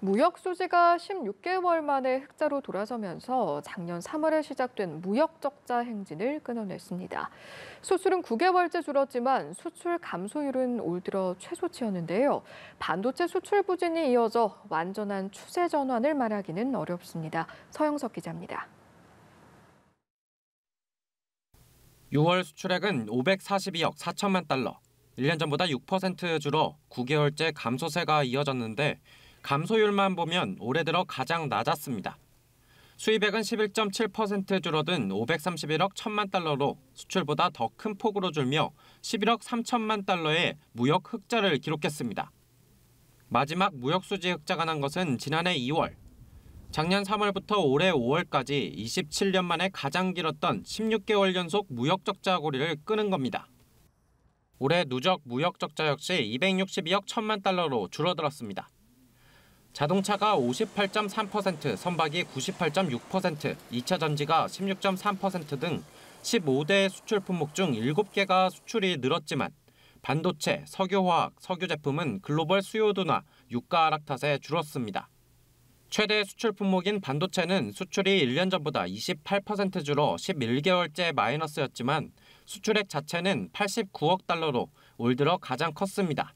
무역 수지가 16개월 만에 흑자로 돌아서면서 작년 3월에 시작된 무역 적자 행진을 끊어냈습니다. 수출은 9개월째 줄었지만 수출 감소율은 올 들어 최소치였는데요. 반도체 수출 부진이 이어져 완전한 추세 전환을 말하기는 어렵습니다. 서영석 기자입니다. 6월 수출액은 542억 4천만 달러, 1년 전보다 6% 줄어 9개월째 감소세가 이어졌는데 감소율만 보면 올해 들어 가장 낮았습니다. 수입액은 11.7% 줄어든 531억 1천만 달러로 수출보다 더 큰 폭으로 줄며 11억 3천만 달러의 무역 흑자를 기록했습니다. 마지막 무역 수지 흑자가 난 것은 지난해 2월 작년 3월부터 올해 5월까지 27년 만에 가장 길었던 16개월 연속 무역 적자 고리를 끄는 겁니다. 올해 누적 무역 적자 역시 262억 1천만 달러로 줄어들었습니다. 자동차가 58.3%, 선박이 98.6%, 2차 전지가 16.3%등 15대 수출 품목 중 7개가 수출이 늘었지만 반도체, 석유화학, 석유 제품은 글로벌 수요 둔화, 유가 하락 탓에 줄었습니다. 최대 수출 품목인 반도체는 수출이 1년 전보다 28% 줄어 11개월째 마이너스였지만 수출액 자체는 89억 달러로 올 들어 가장 컸습니다.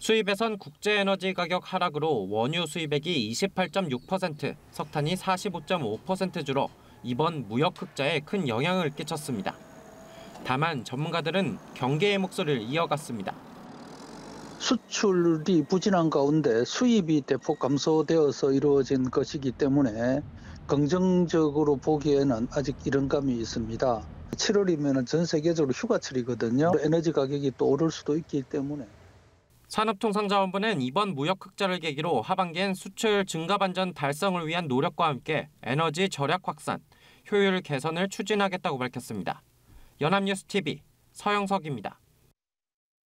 수입에선 국제 에너지 가격 하락으로 원유 수입액이 28.6%, 석탄이 45.5% 줄어 이번 무역 흑자에 큰 영향을 끼쳤습니다. 다만 전문가들은 경계의 목소리를 이어갔습니다. 수출이 부진한 가운데 수입이 대폭 감소되어서 이루어진 것이기 때문에 긍정적으로 보기에는 아직 이런 감이 있습니다. 7월이면 전 세계적으로 휴가철이거든요. 에너지 가격이 또 오를 수도 있기 때문에. 산업통상자원부는 이번 무역 흑자를 계기로 하반기엔 수출 증가 반전 달성을 위한 노력과 함께 에너지 절약 확산, 효율 개선을 추진하겠다고 밝혔습니다. 연합뉴스 TV 서영석입니다.